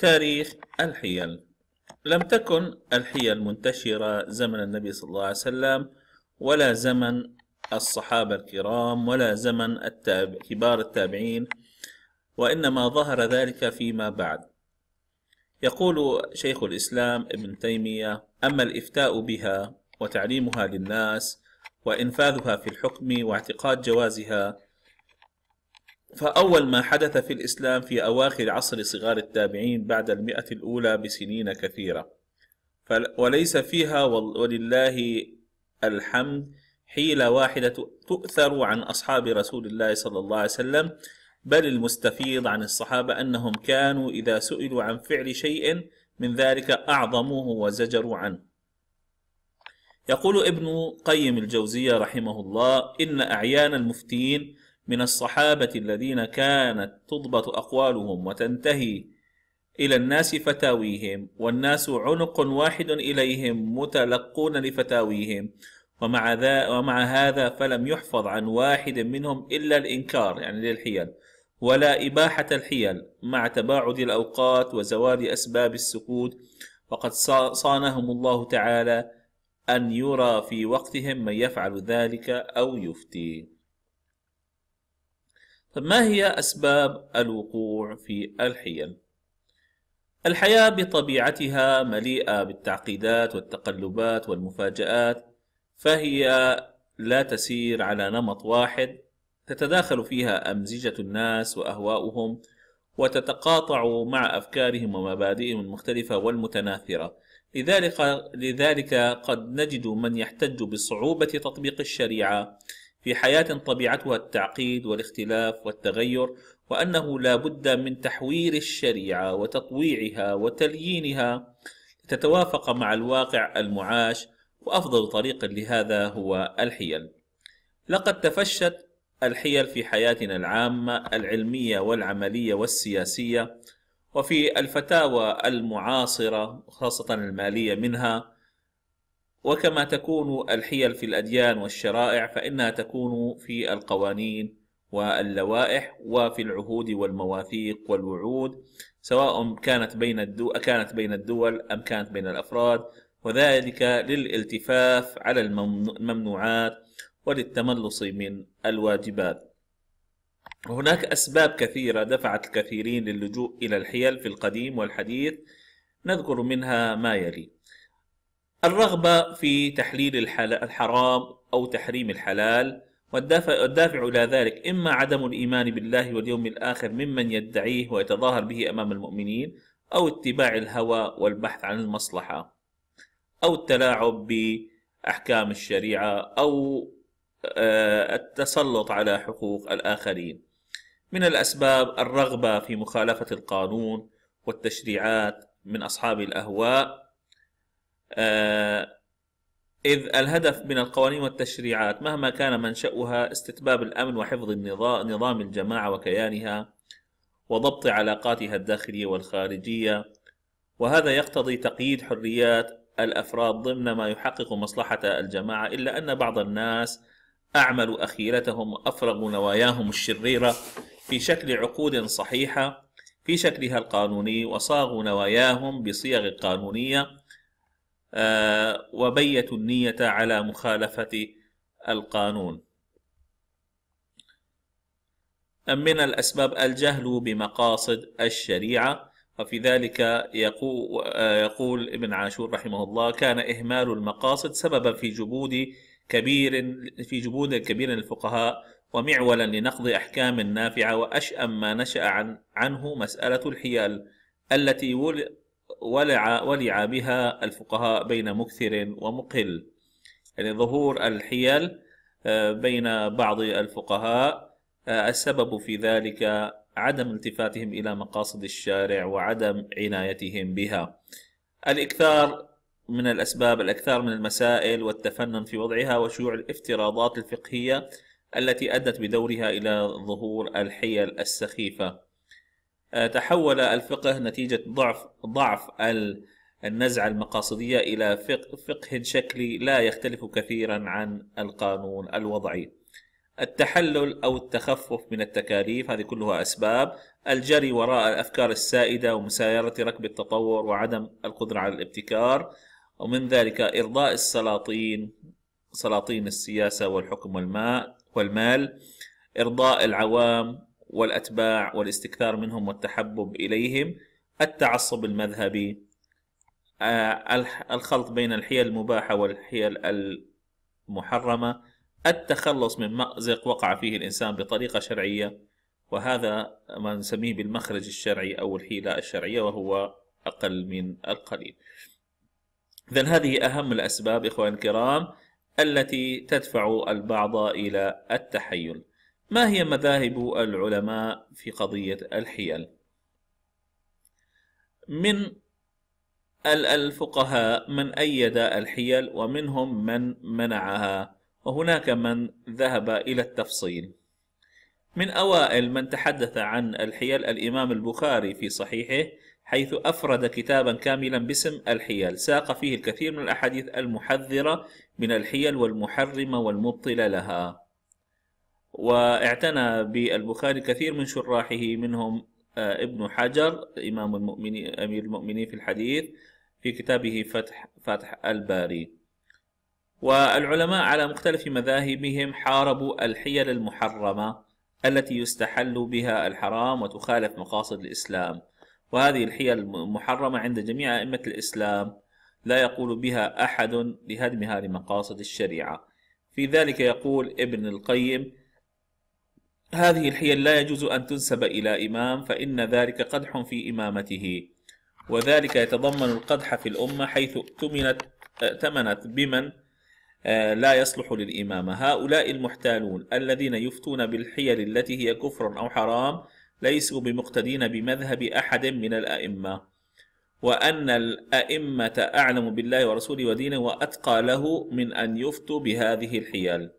تاريخ الحيل لم تكن الحيل منتشرة زمن النبي صلى الله عليه وسلم ولا زمن الصحابة الكرام ولا زمن التاب... كبار التابعين وإنما ظهر ذلك فيما بعد يقول شيخ الإسلام ابن تيمية أما الإفتاء بها وتعليمها للناس وإنفاذها في الحكم واعتقاد جوازها فأول ما حدث في الإسلام في أواخر عصر صغار التابعين بعد المئة الأولى بسنين كثيرة وليس فيها ولله الحمد حيلة واحدة تؤثر عن أصحاب رسول الله صلى الله عليه وسلم بل المستفيض عن الصحابة أنهم كانوا إذا سئلوا عن فعل شيء من ذلك أعظموه وزجروا عنه يقول ابن قيم الجوزية رحمه الله إن أعيان المفتين من الصحابة الذين كانت تضبط أقوالهم وتنتهي إلى الناس فتاويهم والناس عنق واحد إليهم متلقون لفتاويهم ومع, ذا ومع هذا فلم يحفظ عن واحد منهم إلا الإنكار يعني للحيل ولا إباحة الحيل مع تباعد الأوقات وزوال أسباب السكوت وقد صانهم الله تعالى أن يرى في وقتهم من يفعل ذلك أو يفتي طب ما هي أسباب الوقوع في الحيل؟ الحياة بطبيعتها مليئة بالتعقيدات والتقلبات والمفاجآت فهي لا تسير على نمط واحد تتداخل فيها أمزجة الناس وأهواؤهم وتتقاطع مع أفكارهم ومبادئهم المختلفة والمتناثرة لذلك, لذلك قد نجد من يحتج بصعوبة تطبيق الشريعة في حياة طبيعتها التعقيد والاختلاف والتغير وأنه لا بد من تحوير الشريعة وتطويعها وتليينها لتتوافق مع الواقع المعاش وأفضل طريق لهذا هو الحيل لقد تفشت الحيل في حياتنا العامة العلمية والعملية والسياسية وفي الفتاوى المعاصرة خاصة المالية منها وكما تكون الحيل في الأديان والشرائع فإنها تكون في القوانين واللوائح وفي العهود والمواثيق والوعود سواء كانت بين الدول كانت بين الدول أم كانت بين الأفراد وذلك للالتفاف على الممنوعات وللتملص من الواجبات هناك أسباب كثيرة دفعت الكثيرين للجوء إلى الحيل في القديم والحديث نذكر منها ما يلي الرغبة في تحليل الحرام أو تحريم الحلال والدافع, والدافع إلى ذلك إما عدم الإيمان بالله واليوم الآخر ممن يدعيه ويتظاهر به أمام المؤمنين أو اتباع الهوى والبحث عن المصلحة أو التلاعب بأحكام الشريعة أو آه، التسلط على حقوق الآخرين من الأسباب الرغبة في مخالفة القانون والتشريعات من أصحاب الأهواء آه، إذ الهدف من القوانين والتشريعات مهما كان منشأها استتباب الأمن وحفظ نظام الجماعة وكيانها وضبط علاقاتها الداخلية والخارجية وهذا يقتضي تقييد حريات الأفراد ضمن ما يحقق مصلحة الجماعة إلا أن بعض الناس أعملوا أخيلتهم وأفرغوا نواياهم الشريرة في شكل عقود صحيحة في شكلها القانوني وصاغوا نواياهم بصيغ قانونية وبيتوا النية على مخالفة القانون من الأسباب الجهل بمقاصد الشريعة وفي ذلك يقول ابن عاشور رحمه الله كان إهمال المقاصد سببا في جبود كبير في جبود كبير للفقهاء ومعولا لنقض أحكام نافعة وأشأم ما نشأ عن عنه مسألة الحيال التي ولع, ولع بها الفقهاء بين مكثر ومقل يعني ظهور الحيل آه، بين بعض الفقهاء آه، السبب في ذلك عدم التفاتهم إلى مقاصد الشارع وعدم عنايتهم بها الإكثار من الأسباب الأكثر من المسائل والتفنن في وضعها وشيوع الافتراضات الفقهية التي أدت بدورها إلى ظهور الحيل السخيفة آه، تحول الفقه نتيجة ضعف ضعف النزعة المقاصدية إلى فقه فقه شكلي لا يختلف كثيرا عن القانون الوضعي التحلل أو التخفف من التكاليف هذه كلها أسباب الجري وراء الأفكار السائدة ومسايرة ركب التطور وعدم القدرة على الابتكار ومن ذلك إرضاء السلاطين سلاطين السياسة والحكم والماء والمال إرضاء العوام والأتباع والاستكثار منهم والتحبب إليهم التعصب المذهبي آه، الخلط بين الحيل المباحة والحيل المحرمة التخلص من مأزق وقع فيه الإنسان بطريقة شرعية وهذا ما نسميه بالمخرج الشرعي أو الحيلة الشرعية وهو أقل من القليل إذا هذه أهم الأسباب إخواني الكرام التي تدفع البعض إلى التحيل ما هي مذاهب العلماء في قضية الحيل من الفقهاء من أيد الحيل ومنهم من منعها وهناك من ذهب إلى التفصيل من أوائل من تحدث عن الحيل الإمام البخاري في صحيحه حيث أفرد كتابا كاملا باسم الحيل ساق فيه الكثير من الأحاديث المحذرة من الحيل والمحرمة والمبطلة لها واعتنى بالبخاري كثير من شراحه منهم آه، ابن حجر إمام المؤمنين أمير المؤمنين في الحديث في كتابه فتح فتح الباري والعلماء على مختلف مذاهبهم حاربوا الحيل المحرمة التي يستحل بها الحرام وتخالف مقاصد الإسلام وهذه الحيل المحرمة عند جميع أئمة الإسلام لا يقول بها أحد لهدمها لمقاصد الشريعة في ذلك يقول ابن القيم هذه الحيل لا يجوز أن تنسب إلى إمام فإن ذلك قدح في إمامته وذلك يتضمن القدح في الأمة حيث ائتمنت ائتمنت بمن آه، لا يصلح للإمامة هؤلاء المحتالون الذين يفتون بالحيل التي هي كفر أو حرام ليسوا بمقتدين بمذهب أحد من الأئمة وأن الأئمة أعلم بالله ورسوله ودينه وأتقى له من أن يفتوا بهذه الحيل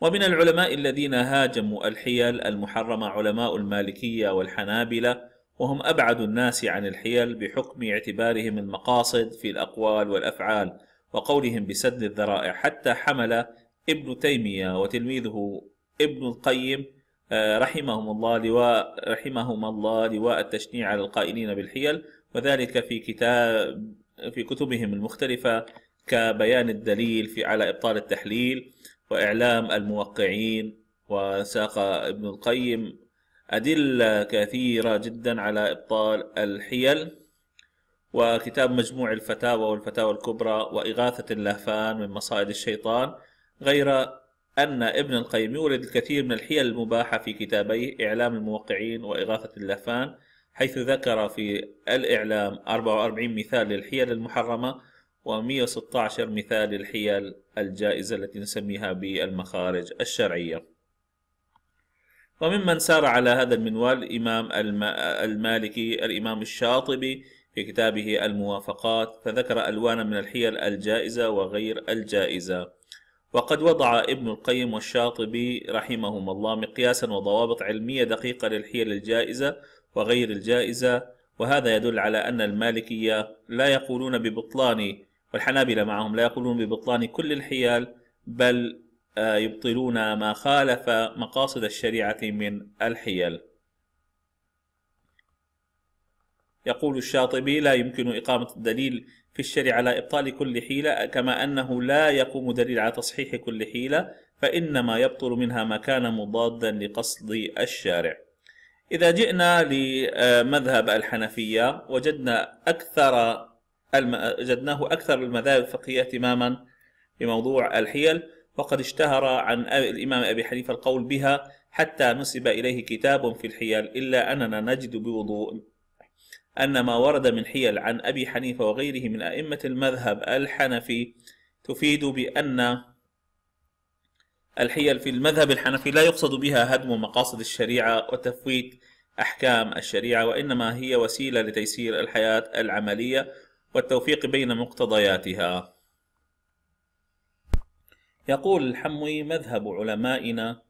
ومن العلماء الذين هاجموا الحيل المحرمة علماء المالكية والحنابلة وهم أبعد الناس عن الحيل بحكم اعتبارهم المقاصد في الأقوال والأفعال وقولهم بسد الذرائع حتى حمل ابن تيمية وتلميذه ابن القيم آه، رحمهم الله لواء رحمهم الله لواء التشنيع على القائلين بالحيل وذلك في كتاب في كتبهم المختلفة كبيان الدليل في على إبطال التحليل وإعلام الموقعين وساق ابن القيم أدلة كثيرة جدا على إبطال الحيل وكتاب مجموع الفتاوى والفتاوى الكبرى وإغاثة اللهفان من مصائد الشيطان غير أن ابن القيم يورد الكثير من الحيل المباحة في كتابيه إعلام الموقعين وإغاثة اللهفان حيث ذكر في الإعلام 44 مثال للحيل المحرمة و116 مثال للحيل الجائزة التي نسميها بالمخارج الشرعية وممن سار على هذا المنوال الإمام المالكي الإمام الشاطبي في كتابه الموافقات فذكر ألوانا من الحيل الجائزة وغير الجائزة وقد وضع ابن القيم والشاطبي رحمهما الله مقياسا وضوابط علمية دقيقة للحيل الجائزة وغير الجائزة وهذا يدل على أن المالكية لا يقولون ببطلان والحنابلة معهم لا يقولون ببطلان كل الحيال بل آه، يبطلون ما خالف مقاصد الشريعة من الحيل يقول الشاطبي لا يمكن إقامة الدليل في الشريعة على إبطال كل حيلة كما أنه لا يقوم دليل على تصحيح كل حيلة فإنما يبطل منها ما كان مضادا لقصد الشارع إذا جئنا لمذهب الحنفية وجدنا أكثر وجدناه أكثر المذاهب الفقهية اهتماما بموضوع الحيل وقد اشتهر عن الإمام أبي حنيفة القول بها حتى نسب إليه كتاب في الحيل إلا أننا نجد بوضوء أن ما ورد من حيل عن أبي حنيفة وغيره من أئمة المذهب الحنفي تفيد بأن الحيل في المذهب الحنفي لا يقصد بها هدم مقاصد الشريعة وتفويت أحكام الشريعة وإنما هي وسيلة لتيسير الحياة العملية والتوفيق بين مقتضياتها يقول الحموي مذهب علمائنا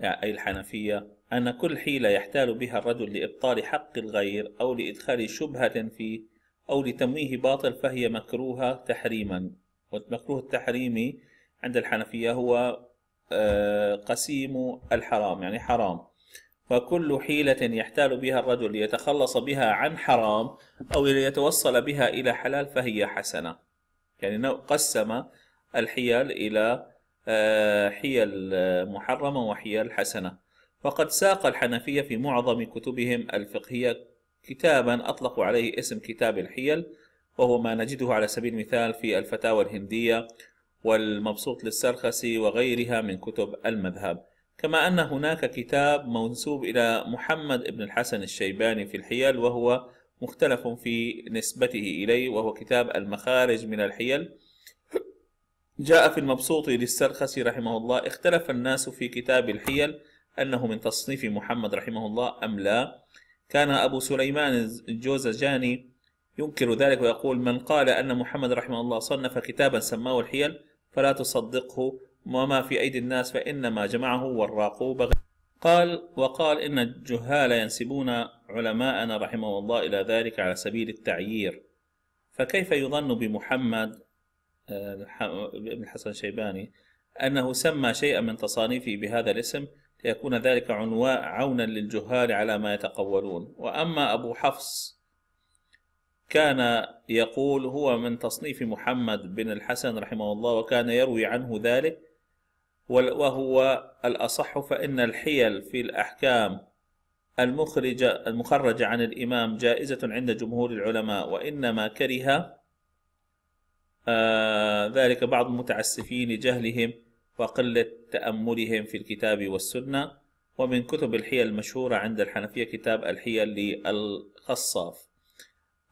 أي الحنفية أن كل حيلة يحتال بها الرجل لإبطال حق الغير أو لإدخال شبهة فيه أو لتمويه باطل فهي مكروهة تحريما والمكروه التحريمي عند الحنفية هو آه، قسيم الحرام يعني حرام فكل حيلة يحتال بها الرجل ليتخلص بها عن حرام أو ليتوصل بها إلى حلال فهي حسنة يعني قسم الحيل إلى آه، حيل محرمة وحيل حسنة وقد ساق الحنفية في معظم كتبهم الفقهية كتابا أطلقوا عليه اسم كتاب الحيل وهو ما نجده على سبيل المثال في الفتاوى الهندية والمبسوط للسرخسي وغيرها من كتب المذهب كما أن هناك كتاب منسوب إلى محمد بن الحسن الشيباني في الحيل وهو مختلف في نسبته إليه وهو كتاب المخارج من الحيل جاء في المبسوط للسرخسي رحمه الله اختلف الناس في كتاب الحيل أنه من تصنيف محمد رحمه الله أم لا كان أبو سليمان الجوزجاني ينكر ذلك ويقول من قال أن محمد رحمه الله صنف كتابا سماه الحيل فلا تصدقه وما في أيدي الناس فإنما جمعه والراقو بغي قال وقال إن الجهال ينسبون علماءنا رحمه الله إلى ذلك على سبيل التعيير فكيف يظن بمحمد آه، بن الحسن الشيباني أنه سمى شيئا من تصانيفه بهذا الاسم ليكون ذلك عنواء عونا للجهال على ما يتقولون وأما أبو حفص كان يقول هو من تصنيف محمد بن الحسن رحمه الله وكان يروي عنه ذلك وهو الأصح فإن الحيل في الأحكام المخرجة المخرجة عن الإمام جائزة عند جمهور العلماء وإنما كره آه ذلك بعض المتعسفين لجهلهم وقلة تأملهم في الكتاب والسنة ومن كتب الحيل المشهورة عند الحنفية كتاب الحيل للخصاف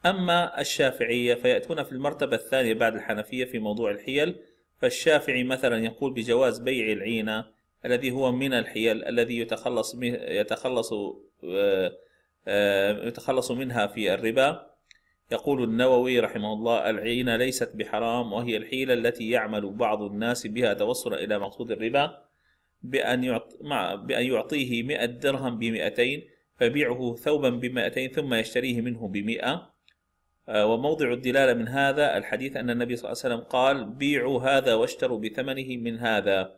أما الشافعية فيأتون في المرتبة الثانية بعد الحنفية في موضوع الحيل فالشافعي مثلا يقول بجواز بيع العينة الذي هو من الحيل الذي يتخلص يتخلص آه، آه، يتخلص منها في الربا يقول النووي رحمه الله العينة ليست بحرام وهي الحيلة التي يعمل بعض الناس بها توصلا إلى مقصود الربا بأن, يعطي مع... بأن يعطيه 100 درهم ب 200 فبيعه ثوبا ب 200 ثم يشتريه منه ب 100 آه، وموضع الدلالة من هذا الحديث أن النبي صلى الله عليه وسلم قال بيعوا هذا واشتروا بثمنه من هذا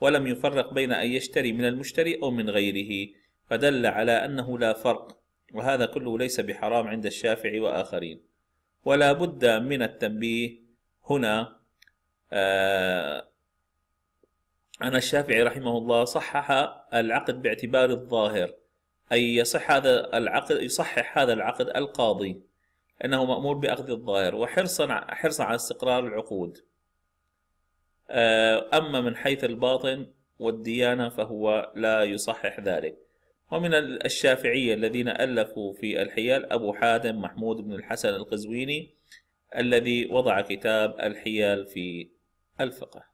ولم يفرق بين أن يشتري من المشتري أو من غيره فدل على أنه لا فرق وهذا كله ليس بحرام عند الشافعي وآخرين ولا بد من التنبيه هنا آه، أن الشافعي رحمه الله صحح العقد باعتبار الظاهر أي يصح هذا العقد يصحح هذا العقد القاضي أنه مأمور بأخذ الظاهر وحرصا حرصا على استقرار العقود آه، أما من حيث الباطن والديانة فهو لا يصحح ذلك ومن الشافعية الذين ألفوا في الحيال أبو حاتم محمود بن الحسن القزويني الذي وضع كتاب الحيال في الفقه